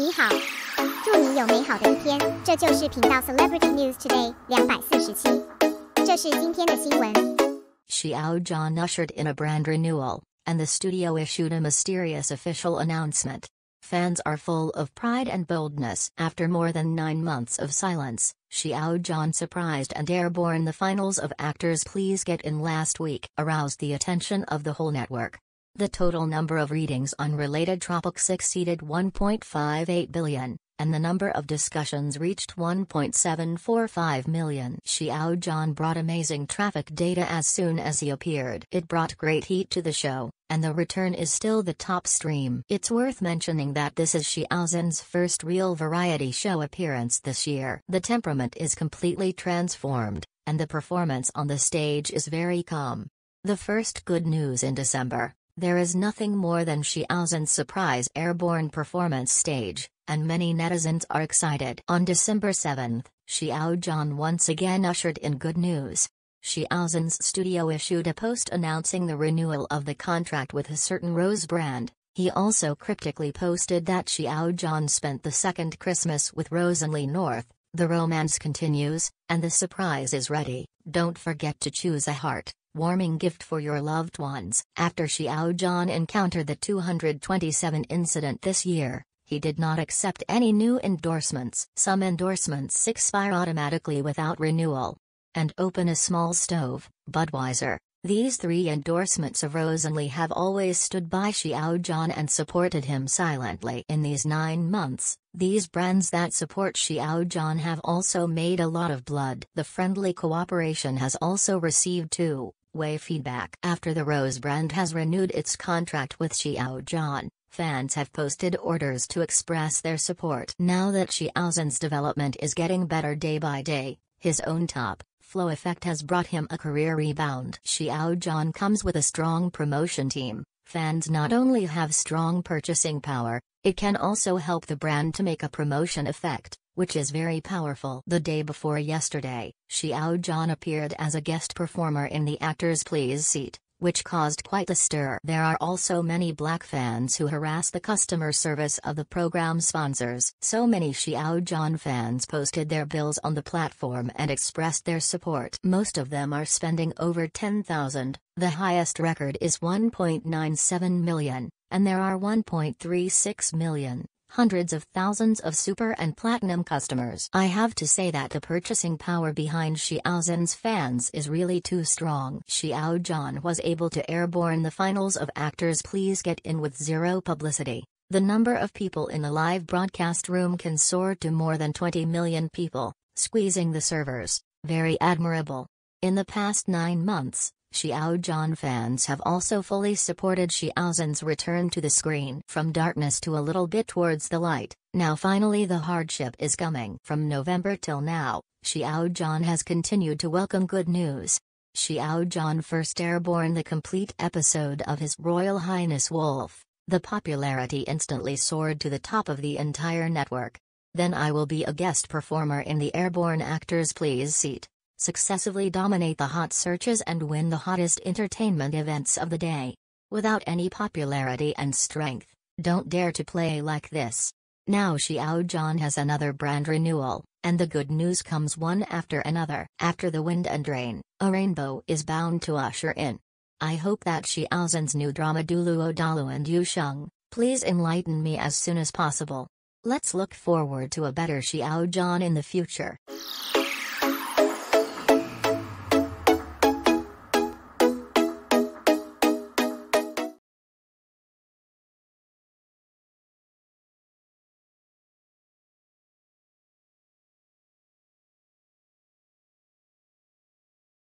你好，祝你有美好的一天。这就是频道 Celebrity News Today 两百四十七，这是今天的新闻。Xiao John ushered in a brand renewal, and the studio issued a mysterious official announcement. Fans are full of pride and boldness. After more than nine months of silence, Xiao John surprised and airborne the finals of Actors Please Get In last week aroused the attention of the whole network. The total number of readings on related topics exceeded 1.58 billion, and the number of discussions reached 1.745 million. Xiao John brought amazing traffic data as soon as he appeared. It brought great heat to the show, and the return is still the top stream. It's worth mentioning that this is Xiao Zhen's first real variety show appearance this year. The temperament is completely transformed, and the performance on the stage is very calm. The first good news in December there is nothing more than Xiaozhen's surprise airborne performance stage, and many netizens are excited. On December 7, Xiaozhen once again ushered in good news. Xiaozhen's studio issued a post announcing the renewal of the contract with a certain rose brand. He also cryptically posted that Xiaozhen spent the second Christmas with Rosalie North. The romance continues, and the surprise is ready. Don't forget to choose a heart warming gift for your loved ones. After Xiao John encountered the 227 incident this year, he did not accept any new endorsements. Some endorsements expire automatically without renewal. And open a small stove, Budweiser. These three endorsements of Rosalie have always stood by Xiao John and supported him silently. In these nine months, these brands that support Xiao John have also made a lot of blood. The friendly cooperation has also received two way feedback. After the Rose brand has renewed its contract with Xiaojian, fans have posted orders to express their support. Now that Xiaozhen's development is getting better day by day, his own top flow effect has brought him a career rebound. Xiaojian comes with a strong promotion team. Fans not only have strong purchasing power, it can also help the brand to make a promotion effect, which is very powerful. The day before yesterday, Xiao John appeared as a guest performer in the Actors Please seat, which caused quite a stir. There are also many black fans who harass the customer service of the program sponsors. So many Xiao John fans posted their bills on the platform and expressed their support. Most of them are spending over 10,000. The highest record is 1.97 million, and there are 1.36 million hundreds of thousands of super and platinum customers. I have to say that the purchasing power behind Xiaozin's fans is really too strong. Xiao John was able to airborne the finals of Actors Please Get In with zero publicity. The number of people in the live broadcast room can soar to more than 20 million people, squeezing the servers. Very admirable. In the past nine months, Xiaozhan fans have also fully supported Xiaozhan's return to the screen from darkness to a little bit towards the light. Now finally the hardship is coming. From November till now, Xiaozhan has continued to welcome good news. Xiaozhan first airborne the complete episode of His Royal Highness Wolf. The popularity instantly soared to the top of the entire network. Then I will be a guest performer in the Airborne Actors Please seat successively dominate the hot searches and win the hottest entertainment events of the day. Without any popularity and strength, don't dare to play like this. Now Xiao John has another brand renewal, and the good news comes one after another. After the wind and rain, a rainbow is bound to usher in. I hope that Xiaozhen's new drama Duluo Dalu and Yu Sheng, please enlighten me as soon as possible. Let's look forward to a better Xiao John in the future.